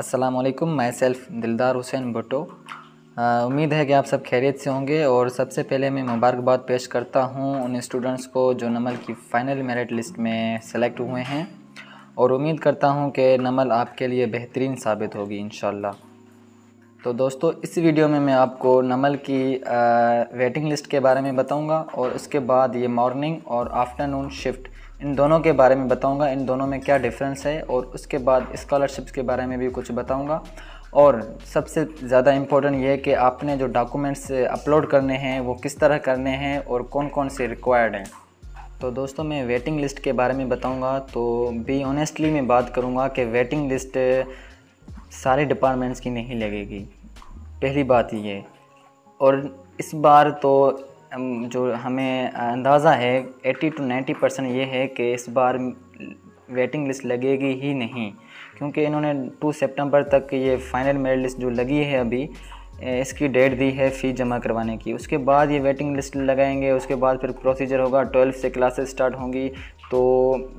वालेकुम my self दिलदार हुसैन भुटो उम्मीद है कि आप सब खैरियत से होंगे और सबसे पहले मैं मुबारकबाद पेश करता हूँ उन स्टूडेंट्स को जो नमल की फ़ाइनल मेरिट लिस्ट में सेलेक्ट हुए हैं और उम्मीद करता हूँ कि नमल आपके लिए बेहतरीन साबित होगी इन तो दोस्तों इस वीडियो में मैं आपको नमल की वेटिंग uh, लिस्ट के बारे में बताऊँगा और उसके बाद ये मॉर्निंग और आफ्टरनून शिफ्ट इन दोनों के बारे में बताऊंगा इन दोनों में क्या डिफरेंस है और उसके बाद स्कॉलरशिप्स के बारे में भी कुछ बताऊंगा और सबसे ज़्यादा इम्पोर्टेंट ये है कि आपने जो डॉक्यूमेंट्स अपलोड करने हैं वो किस तरह करने हैं और कौन कौन से रिक्वायर्ड हैं तो दोस्तों मैं वेटिंग लिस्ट के बारे में बताऊंगा तो भी ऑनेस्टली मैं बात करूंगा कि वेटिंग लिस्ट सारे डिपार्टमेंट्स की नहीं लगेगी पहली बात ये और इस बार तो जो हमें अंदाज़ा है 80 टू 90 परसेंट ये है कि इस बार वेटिंग लिस्ट लगेगी ही नहीं क्योंकि इन्होंने 2 सितंबर तक ये फ़ाइनल मेरिट लिस्ट जो लगी है अभी इसकी डेट दी है फ़ीस जमा करवाने की उसके बाद ये वेटिंग लिस्ट लगाएंगे उसके बाद फिर प्रोसीजर होगा ट्वेल्थ से क्लासेस स्टार्ट होंगी तो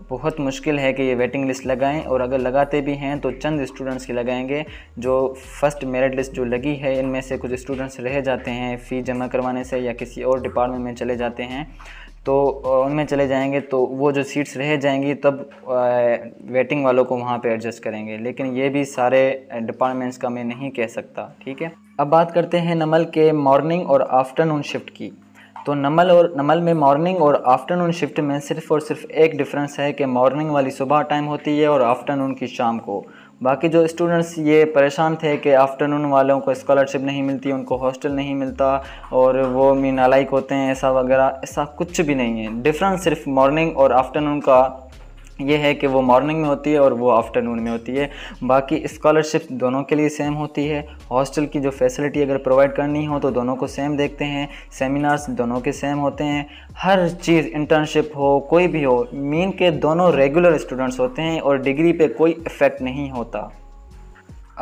बहुत मुश्किल है कि ये वेटिंग लिस्ट लगाएं और अगर लगाते भी हैं तो चंद स्टूडेंट्स की लगाएंगे जो फर्स्ट मेरिट लिस्ट जो लगी है इनमें से कुछ स्टूडेंट्स रह जाते हैं फ़ीस जमा करवाने से या किसी और डिपार्टमेंट में चले जाते हैं तो उनमें चले जाएंगे तो वो जो सीट्स रह जाएंगी तब वेटिंग वालों को वहाँ पे एडजस्ट करेंगे लेकिन ये भी सारे डिपार्टमेंट्स का मैं नहीं कह सकता ठीक है अब बात करते हैं नमल के मॉर्निंग और आफ्टरनून शिफ्ट की तो नमल और नमल में मॉर्निंग और आफ्टरनून शिफ्ट में सिर्फ और सिर्फ एक डिफरेंस है कि मॉर्निंग वाली सुबह टाइम होती है और आफ्टरनून की शाम को बाकी जो स्टूडेंट्स ये परेशान थे कि आफ्टरनून वालों को स्कॉलरशिप नहीं मिलती उनको हॉस्टल नहीं मिलता और वो मीनालाइक होते हैं ऐसा वगैरह ऐसा कुछ भी नहीं है डिफरेंस सिर्फ मॉर्निंग और आफ्टरनून का ये है कि वो मॉर्निंग में होती है और वो आफ्टरनून में होती है बाकी स्कॉलरशिप दोनों के लिए सेम होती है हॉस्टल की जो फैसिलिटी अगर प्रोवाइड करनी हो तो दोनों को सेम देखते हैं सेमिनार्स दोनों के सेम होते हैं हर चीज़ इंटर्नशिप हो कोई भी हो मीन के दोनों रेगुलर स्टूडेंट्स होते हैं और डिग्री पे कोई इफ़ेक्ट नहीं होता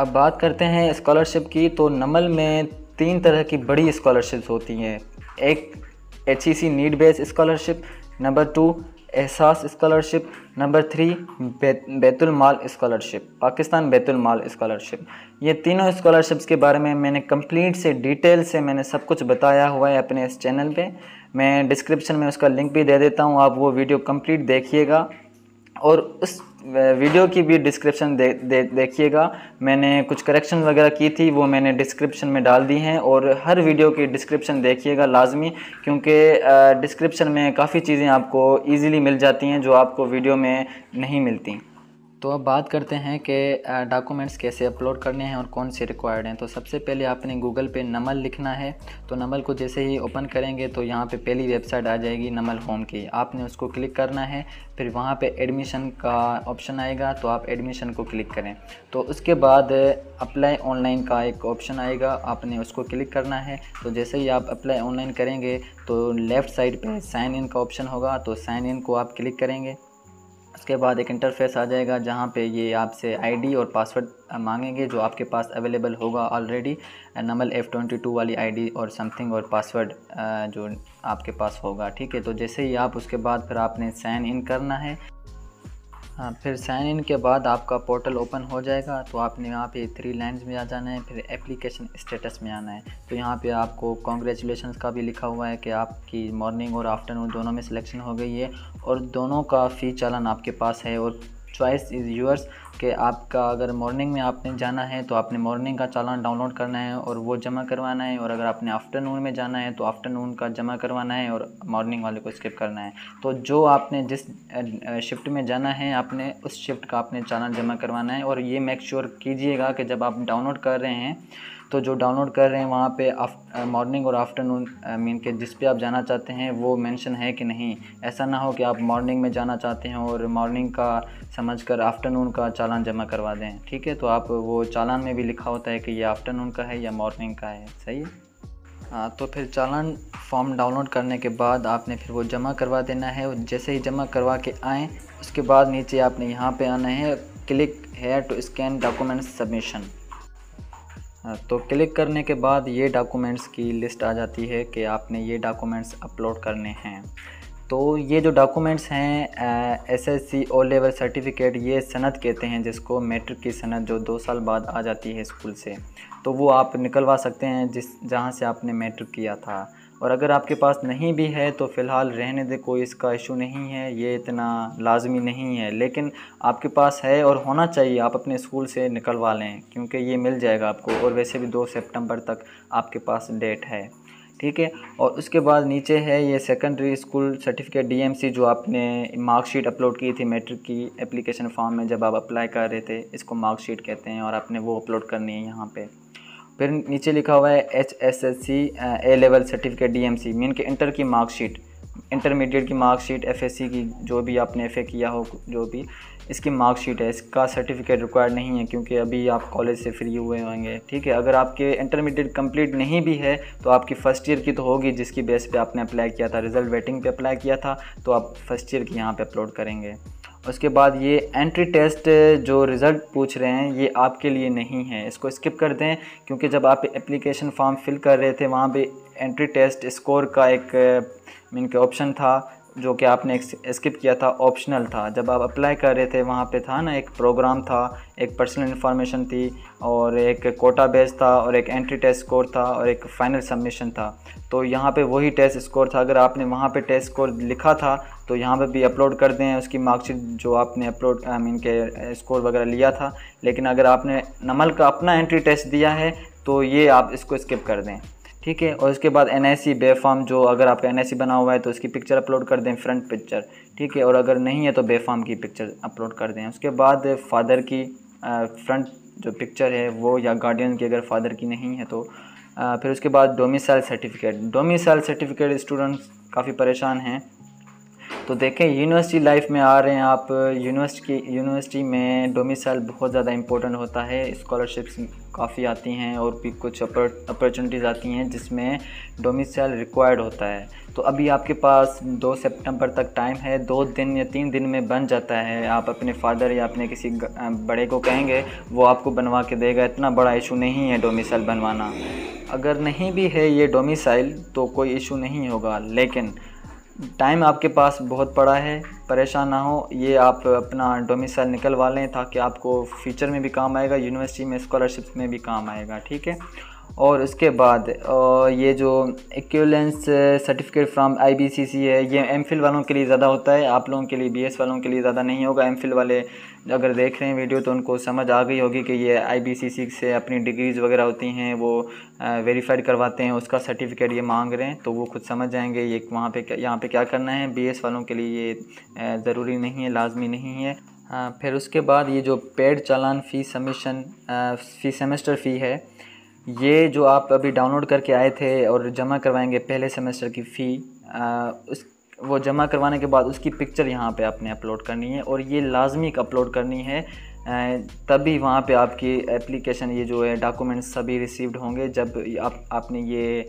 अब बात करते हैं स्कॉलरशिप की तो नमल में तीन तरह की बड़ी स्कॉलरशिप्स होती हैं एक H E C need based scholarship number two Ehsaas scholarship number three बे, इस्कॉलरशिप माल स्कॉलरशिप पाकिस्तान बैतुलमाल माल स्कॉलरशिप ये तीनों स्कॉलरशिप्स के बारे में मैंने कंप्लीट से डिटेल से मैंने सब कुछ बताया हुआ है अपने इस चैनल पे मैं डिस्क्रिप्शन में उसका लिंक भी दे देता हूँ आप वो वीडियो कंप्लीट देखिएगा और उस वीडियो की भी डिस्क्रिप्शन दे, दे देखिएगा मैंने कुछ करेक्शन वगैरह की थी वो मैंने डिस्क्रिप्शन में डाल दी हैं और हर वीडियो की डिस्क्रिप्शन देखिएगा लाजमी क्योंकि डिस्क्रिप्शन में काफ़ी चीज़ें आपको इजीली मिल जाती हैं जो आपको वीडियो में नहीं मिलती तो अब बात करते हैं कि डॉक्यूमेंट्स कैसे अपलोड करने हैं और कौन से रिक्वायर्ड हैं तो सबसे पहले आपने गूगल पे नमल लिखना है तो नमल को जैसे ही ओपन करेंगे तो यहाँ पे पहली वेबसाइट आ जाएगी नमल होम की आपने उसको क्लिक करना है फिर वहाँ पे एडमिशन का ऑप्शन आएगा तो आप एडमिशन को क्लिक करें तो उसके बाद अप्लाई ऑनलाइन का एक ऑप्शन आएगा आपने उसको क्लिक करना है तो जैसे ही आप अप्लाई ऑनलाइन करेंगे तो लेफ़्ट साइड पर साइन इन का ऑप्शन होगा तो साइन इन को आप क्लिक करेंगे उसके बाद एक इंटरफेस आ जाएगा जहाँ पे ये आपसे आईडी और पासवर्ड मांगेंगे जो आपके पास अवेलेबल होगा already Namal F twenty two वाली आईडी और समथिंग और पासवर्ड जो आपके पास होगा ठीक है तो जैसे ही आप उसके बाद फिर आपने साइन इन करना है हाँ फिर साइन इन के बाद आपका पोर्टल ओपन हो जाएगा तो आपने यहाँ पे थ्री लाइंस में आ जाना है फिर एप्लीकेशन स्टेटस में आना है तो यहाँ पे आपको कॉन्ग्रेचुलेशन का भी लिखा हुआ है कि आपकी मॉर्निंग और आफ्टरनून दोनों में सिलेक्शन हो गई है और दोनों का फ़ी चालन आपके पास है और चॉइस इज़ योर्स कि आपका अगर मॉर्निंग में आपने जाना है तो आपने मॉर्निंग का चालान डाउनलोड करना है और वो जमा करवाना है और अगर आपने आफ्टरनून में जाना है तो आफ्टरनून का जमा करवाना है और मॉर्निंग वाले को स्किप करना है तो जो आपने जिस शिफ्ट में जाना है आपने उस शिफ्ट का आपने चालान जमा करवाना है और ये मेक श्योर कीजिएगा कि जब आप डाउनलोड कर रहे हैं तो जो डाउनलोड कर रहे हैं वहाँ पे मॉर्निंग और आफ्टरनून मीन के जिस पे आप जाना चाहते हैं वो मेंशन है कि नहीं ऐसा ना हो कि आप मॉर्निंग में जाना चाहते हैं और मॉर्निंग का समझ कर आफ्टरनून का चालान जमा करवा दें ठीक है तो आप वो चालान में भी लिखा होता है कि ये आफ्टरनून का है या मॉर्निंग का है सही है हाँ तो फिर चालान फॉर्म डाउनलोड करने के बाद आपने फिर वो जमा करवा देना है जैसे ही जमा करवा के आएँ उसके बाद नीचे आपने यहाँ पे आना है क्लिक है टू स्कैन डॉक्यूमेंट सबमिशन हाँ, तो क्लिक करने के बाद ये डॉक्यूमेंट्स की लिस्ट आ जाती है कि आपने ये डॉक्यूमेंट्स अपलोड करने हैं तो ये जो डॉक्यूमेंट्स हैं S S C O level certificate ये सनद कहते हैं जिसको मैट्रिक की सनद जो दो साल बाद आ जाती है स्कूल से तो वो आप निकलवा सकते हैं जिस जहाँ से आपने मैट्रिक किया था और अगर आपके पास नहीं भी है तो फ़िलहाल रहने दे कोई इसका इशू नहीं है ये इतना लाजमी नहीं है लेकिन आपके पास है और होना चाहिए आप अपने स्कूल से निकलवा लें क्योंकि ये मिल जाएगा आपको और वैसे भी दो सेप्टेम्बर तक आपके पास डेट है ठीक है और उसके बाद नीचे है ये सेकेंडरी स्कूल सर्टिफिकेट डीएमसी जो आपने मार्कशीट अपलोड की थी मैट्रिक की एप्लीकेशन फॉर्म में जब आप अप्लाई कर रहे थे इसको मार्कशीट कहते हैं और आपने वो अपलोड करनी है यहाँ पे फिर नीचे लिखा हुआ है H S S C A level certificate D M C mean के इंटर की मार्कशीट इंटरमीडिएट की मार्कशीट एफ एस सी की जो भी आपने एफ ए किया हो जो भी इसकी मार्कशीट है इसका सर्टिफिकेट रिक्वायर्ड नहीं है क्योंकि अभी आप कॉलेज से फ्री हुए होंगे ठीक है अगर आपके इंटरमीडिएट कंप्लीट नहीं भी है तो आपकी फ़र्स्ट ईयर की तो होगी जिसकी बेस पे आपने अप्लाई किया था रिजल्ट वेटिंग पे अप्लाई किया था तो आप फर्स्ट ईयर की यहाँ पे अपलोड करेंगे उसके बाद ये एंट्री टेस्ट जो रिज़ल्ट पूछ रहे हैं ये आपके लिए नहीं है इसको स्किप कर दें क्योंकि जब आप एप्लीकेशन फॉर्म फिल कर रहे थे वहाँ पे एंट्री टेस्ट स्कोर का एक मीन के ऑप्शन था जो कि आपने स्किप किया था ऑप्शनल था जब आप अप्लाई कर रहे थे वहाँ पे था ना एक प्रोग्राम था एक पर्सनल इन्फॉर्मेशन थी और एक कोटा बेस था और एक एंट्री टेस्ट स्कोर था और एक फाइनल सबमिशन था तो यहाँ पे वही टेस्ट स्कोर था अगर आपने वहाँ पे टेस्ट स्कोर लिखा था तो यहाँ पे भी अपलोड कर दें उसकी मार्कशीट जो आपने अपलोड आई मीन के स्कोर eh, वगैरह लिया था लेकिन अगर आपने नमल का अपना एंट्री टेस्ट दिया है तो ये आप इसको स्किप कर दें ठीक है और इसके बाद एन आई सी बेफाम जो अगर आपका एन आई सी बना हुआ है तो इसकी पिक्चर अपलोड कर दें फ्रंट पिक्चर ठीक है और अगर नहीं है तो बेफाम की पिक्चर अपलोड कर दें उसके बाद फादर की फ्रंट जो पिक्चर है वो या गार्डियन की अगर फादर की नहीं है तो आ, फिर उसके बाद domicile certificate domicile certificate students काफ़ी परेशान हैं तो देखें यूनिवर्सिटी लाइफ में आ रहे हैं आप यूनिवर्सिटी यूनिवर्सिटी में डोमिसाइल बहुत ज़्यादा इंपॉर्टेंट होता है स्कॉलरशिप्स काफ़ी आती हैं और भी कुछ अपॉर्चुनिटीज़ आती हैं जिसमें डोमिसाइल रिक्वायर्ड होता है तो अभी आपके पास दो सितंबर तक टाइम है दो दिन या तीन दिन में बन जाता है आप अपने फादर या अपने किसी बड़े को कहेंगे वो आपको बनवा के देगा इतना बड़ा इशू नहीं है डोमिसाइल बनवाना अगर नहीं भी है ये डोमिसाइल तो कोई इशू नहीं होगा लेकिन टाइम आपके पास बहुत पड़ा है परेशान ना हो ये आप अपना डोमिसाइल निकलवा लें ताकि आपको फ्यूचर में भी काम आएगा यूनिवर्सिटी में स्कॉलरशिप में भी काम आएगा ठीक है और उसके बाद ये जो एक्लेंस सर्टिफिकेट फ्राम आईबीसीसी है ये एमफिल वालों के लिए ज़्यादा होता है आप लोगों के लिए बीएस वालों के लिए ज़्यादा नहीं होगा एमफिल वाले अगर देख रहे हैं वीडियो तो उनको समझ आ गई होगी कि ये आईबीसीसी से अपनी डिग्रीज़ वगैरह होती हैं वो वेरीफाइड करवाते हैं उसका सर्टिफिकेट ये मांग रहे हैं तो वो खुद समझ जाएंगे ये वहाँ पे यहाँ पे क्या करना है बीएस वालों के लिए ये ज़रूरी नहीं है लाजमी नहीं है फिर उसके बाद ये जो पेड चालान fee admission fee semester fee है ये जो आप अभी डाउनलोड करके आए थे और जमा करवाएंगे पहले सेमेस्टर की फ़ी उस वो जमा करवाने के बाद उसकी पिक्चर यहाँ पे आपने अपलोड करनी है और ये लाजमी अपलोड करनी है तभी वहाँ पे आपकी एप्लीकेशन ये जो है डॉक्यूमेंट्स सभी रिसीव्ड होंगे जब आप आपने ये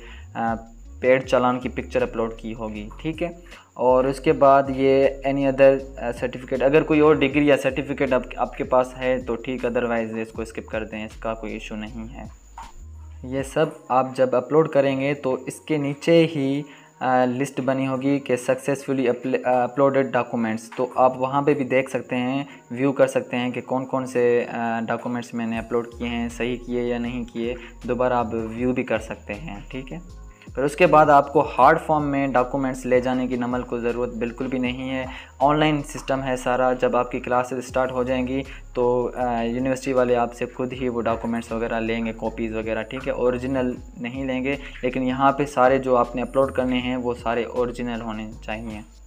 पेड चालान की पिक्चर अपलोड की होगी ठीक है और उसके बाद ये एनी अदर सर्टिफिकेट अगर कोई और डिग्री या सर्टिफिकेट आप, आपके पास है तो ठीक अदरवाइज़ इसको स्किप कर दें इसका कोई इशू नहीं है ये सब आप जब अपलोड करेंगे तो इसके नीचे ही लिस्ट बनी होगी कि सक्सेसफुली अपलोडेड डॉक्यूमेंट्स तो आप वहाँ पे भी देख सकते हैं व्यू कर सकते हैं कि कौन कौन से डॉक्यूमेंट्स मैंने अपलोड किए हैं सही किए या नहीं किए दोबारा आप व्यू भी कर सकते हैं ठीक है फिर उसके बाद आपको हार्ड फॉर्म में डॉक्यूमेंट्स ले जाने की नमल को ज़रूरत बिल्कुल भी नहीं है ऑनलाइन सिस्टम है सारा जब आपकी क्लासेस स्टार्ट हो जाएंगी तो यूनिवर्सिटी वाले आपसे खुद ही वो डॉक्यूमेंट्स वगैरह लेंगे कॉपीज़ वगैरह ठीक है ओरिजिनल नहीं लेंगे लेकिन यहाँ पे सारे जो आपने अपलोड करने हैं वो सारे ओरिजिनल होने चाहिए